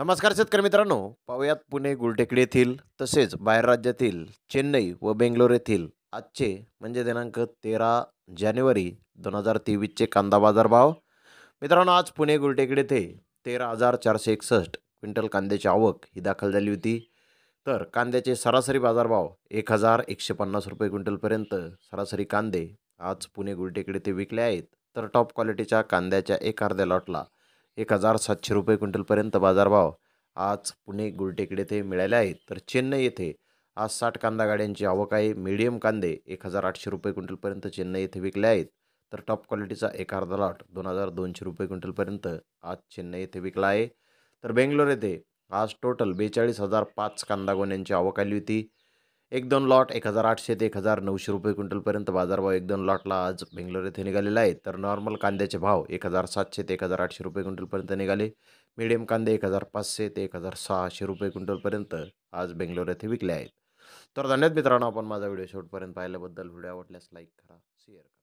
नमस्कार शेतकरी मित्रांनो पाहुयात पुणे गुलटेकडी येथील तसेच बाहेर राज्यातील चेन्नई व बेंगलोर येथील आजचे म्हणजे दिनांक तेरा जानेवारी दोन हजार तेवीसचे कांदा बाजारभाव मित्रांनो आज पुणे गुलटेकडी येथे तेरा हजार चारशे एकसष्ट क्विंटल कांद्याची आवक ही दाखल झाली होती तर कांद्याचे सरासरी बाजारभाव एक हजार एकशे पन्नास रुपये क्विंटलपर्यंत सरासरी कांदे आज पुणे गुलटेकडे ते विकले आहेत तर टॉप क्वालिटीच्या कांद्याच्या एक अर्ध्या लॉटला एक हजार सातशे रुपये क्विंटलपर्यंत बाजारभाव आज पुणे गुलटेकडे ते मिळाले आहेत तर चेन्नई येथे आज साठ कांदा गाड्यांची आवक आहे मीडियम कांदे एक हजार आठशे रुपये क्विंटलपर्यंत चेन्नई येथे विकले आहेत तर टॉप क्वालिटीचा एक अर्धा लाट दोन हजार दोनशे रुपये क्विंटलपर्यंत आज चेन्नई येथे विकला आहे तर बेंगलोर येथे आज टोटल बेचाळीस हजार पाच कांदा गोण्यांची आवक आली होती एक दोन लॉट एक हजार आठशे ते एक हजार नऊशे रुपये क्विंटलपर्यंत बाजारभाव एक दोन लॉटला आज बेंगलोर येथे निघालेला आहे तर नॉर्मल कांद्याचे भाव एक हजार सातशे ते एक हजार आठशे रुपये क्विंटलपर्यंत निघाले मिडियम कांदे एक हजार पाचशे ते एक हजार सहाशे रुपये क्विंटलपर्यंत आज बेंगलोर येथे विकले आहेत तर धन्यवाद मित्रांनो आपण माझा व्हिडिओ शेवटपर्यंत पाहिल्याबद्दल व्हिडिओ आवडल्यास लाईक करा शेअर करा